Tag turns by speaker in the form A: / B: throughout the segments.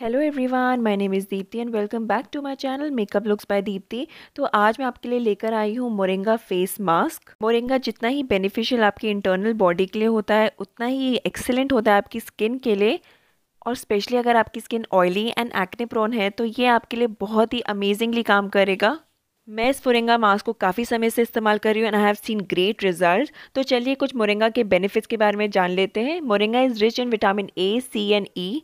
A: hello everyone my name is Deepti and welcome back to my channel makeup looks by Deepti तो आज मैं आपके लिए लेकर आई हूँ मोरिंगा फेस मास्क मोरिंगा जितना ही बेनिफिशियल आपकी इंटरनल बॉडी के लिए होता है उतना ही एक्सेलेंट होता है आपकी स्किन के लिए और स्पेशली अगर आपकी skin oily and acne prone है तो ये आपके लिए बहुत ही अमेजिंगली काम करेगा मैं इस मोरिंगा मास्क को काफ़ी समय से इस्तेमाल कर रही हूँ and I have seen great result तो चलिए कुछ मोरिंगा के बेनिफिट्स के बारे में जान लेते हैं moringa is rich in vitamin A C and E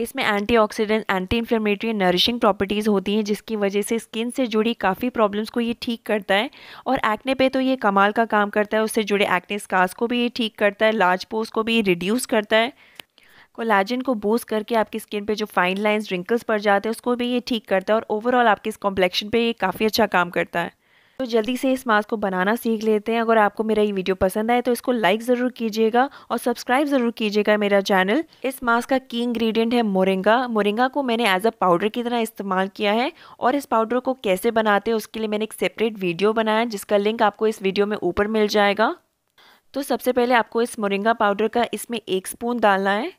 A: इसमें antioxidant anti inflammatory nourishing properties होती हैं जिसकी वजह से स्किन से जुड़ी काफ़ी प्रॉब्लम्स को ये ठीक करता है और एक्ने पे तो ये कमाल का काम करता है उससे जुड़े एक्ने स्कार्स को भी ये ठीक करता है लार्ज पोस्ट को भी रिड्यूस करता है कोलाजिन को बूस्ट करके आपकी स्किन पे जो फाइन लाइंस रिंकल्स पड़ जाते हैं उसको भी ये ठीक करता है और ओवरऑल आपके इस कॉम्प्लेक्शन पे ये काफ़ी अच्छा काम करता है तो जल्दी से इस मास्क को बनाना सीख लेते हैं अगर आपको मेरा ये वीडियो पसंद आए तो इसको लाइक ज़रूर कीजिएगा और सब्सक्राइब ज़रूर कीजिएगा मेरा चैनल इस मास्क का की इंग्रेडिएंट है मोरिंगा मोरिंगा को मैंने एज अ पाउडर की तरह इस्तेमाल किया है और इस पाउडर को कैसे बनाते हैं उसके लिए मैंने एक सेपरेट वीडियो बनाया जिसका लिंक आपको इस वीडियो में ऊपर मिल जाएगा तो सबसे पहले आपको इस मोरिंगा पाउडर का इसमें एक स्पून डालना है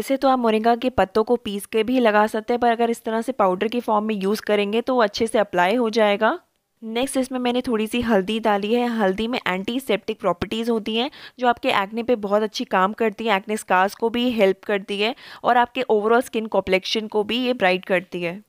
A: ऐसे तो आप मोरिंगा के पत्तों को पीस के भी लगा सकते हैं पर अगर इस तरह से पाउडर के फॉर्म में यूज़ करेंगे तो वो अच्छे से अप्लाई हो जाएगा नेक्स्ट इसमें मैंने थोड़ी सी हल्दी डाली है हल्दी में एंटीसेप्टिक प्रॉपर्टीज़ होती हैं जो आपके एक्ने पे बहुत अच्छी काम करती है एक्ने स्कार्स को भी हेल्प करती है और आपके ओवरऑल स्किन कॉम्प्लेक्शन को भी ये ब्राइट करती है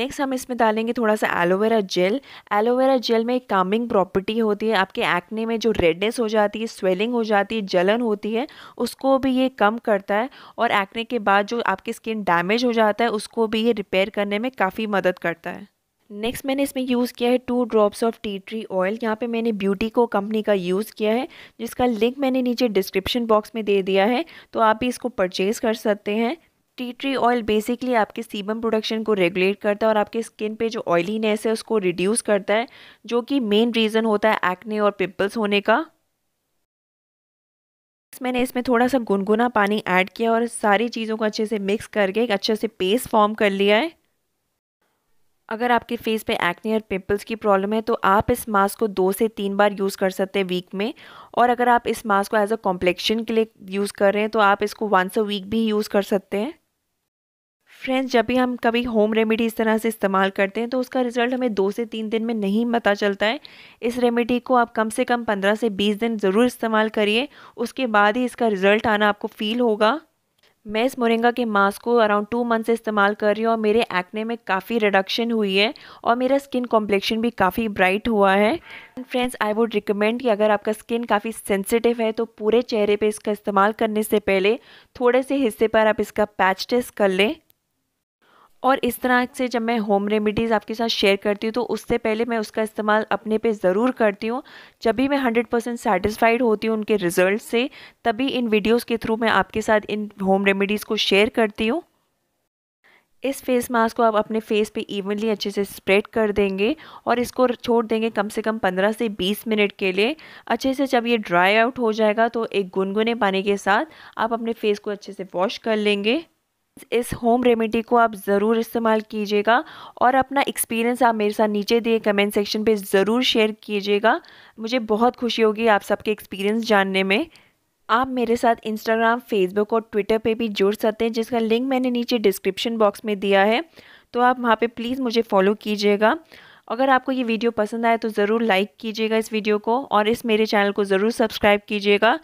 A: नेक्स्ट हम इसमें डालेंगे थोड़ा सा एलोवेरा जेल एलोवेरा जेल में एक कामिंग प्रॉपर्टी होती है आपके एक्ने में जो रेडनेस हो जाती है स्वेलिंग हो जाती है जलन होती है उसको भी ये कम करता है और एक्ने के बाद जो आपकी स्किन डैमेज हो जाता है उसको भी ये रिपेयर करने में काफ़ी मदद करता है नेक्स्ट मैंने इसमें यूज़ किया है two drops of tea tree oil यहाँ पे मैंने ब्यूटी को कंपनी का यूज़ किया है जिसका लिंक मैंने नीचे डिस्क्रिप्शन बॉक्स में दे दिया है तो आप भी इसको परचेज़ कर सकते हैं टी ट्री ऑयल बेसिकली आपके सीबम प्रोडक्शन को रेगुलेट करता है और आपके स्किन पे जो ऑयलीनेस है उसको रिड्यूस करता है जो कि मेन रीज़न होता है एक्ने और पिम्पल्स होने का मैंने इसमें थोड़ा सा गुनगुना पानी ऐड किया और सारी चीज़ों को अच्छे से मिक्स करके एक अच्छे से पेस्ट फॉर्म कर लिया है अगर आपके फेस पे एक्ने और पिंपल्स की प्रॉब्लम है तो आप इस मास्क को दो से तीन बार यूज़ कर सकते हैं वीक में और अगर आप इस मास्क को एज अ कॉम्प्लेक्शन के लिए यूज़ कर रहे हैं तो आप इसको वंस अ वीक भी यूज़ कर सकते हैं फ्रेंड्स जब भी हम कभी होम रेमेडी इस तरह से इस्तेमाल करते हैं तो उसका रिज़ल्ट हमें दो से तीन दिन में नहीं पता चलता है इस रेमेडी को आप कम से कम पंद्रह से बीस दिन ज़रूर इस्तेमाल करिए उसके बाद ही इसका रिज़ल्ट आना आपको फ़ील होगा मैं इस मोरिंगा के मास्क को अराउंड टू मंथ से इस्तेमाल कर रही हूँ और मेरे एक्ने में काफ़ी रिडक्शन हुई है और मेरा स्किन कॉम्प्लेक्शन भी काफ़ी ब्राइट हुआ है फ्रेंड्स आई वुड रिकमेंड कि अगर आपका स्किन काफ़ी सेंसिटिव है तो पूरे चेहरे पे इसका इस्तेमाल करने से पहले थोड़े से हिस्से पर आप इसका पैच टेस्ट कर लें और इस तरह से जब मैं होम रेमेडीज़ आपके साथ शेयर करती हूँ तो उससे पहले मैं उसका इस्तेमाल अपने पे ज़रूर करती हूँ जब भी मैं 100% परसेंट सेटिस्फाइड होती हूँ उनके रिज़ल्ट से तभी इन वीडियोस के थ्रू मैं आपके साथ इन होम रेमेडीज़ को शेयर करती हूँ इस फेस मास्क को आप अपने फेस पे इवनली अच्छे से स्प्रेड कर देंगे और इसको छोड़ देंगे कम से कम 15 से 20 मिनट के लिए अच्छे से जब ये ड्राई आउट हो जाएगा तो एक गुनगुने पानी के साथ आप अपने फेस को अच्छे से वॉश कर लेंगे इस होम रेमेडी को आप ज़रूर इस्तेमाल कीजिएगा और अपना एक्सपीरियंस आप मेरे साथ नीचे दिए कमेंट सेक्शन पे ज़रूर शेयर कीजिएगा मुझे बहुत खुशी होगी आप सबके एक्सपीरियंस जानने में आप मेरे साथ इंस्टाग्राम फेसबुक और ट्विटर पे भी जुड़ सकते हैं जिसका लिंक मैंने नीचे डिस्क्रिप्शन बॉक्स में दिया है तो आप वहाँ पर प्लीज़ मुझे फॉलो कीजिएगा अगर आपको ये वीडियो पसंद आए तो ज़रूर लाइक कीजिएगा इस वीडियो को और इस मेरे चैनल को ज़रूर सब्सक्राइब कीजिएगा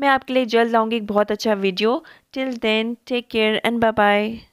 A: मैं आपके लिए जल्द लाऊंगी एक बहुत अच्छा video till then take care and bye bye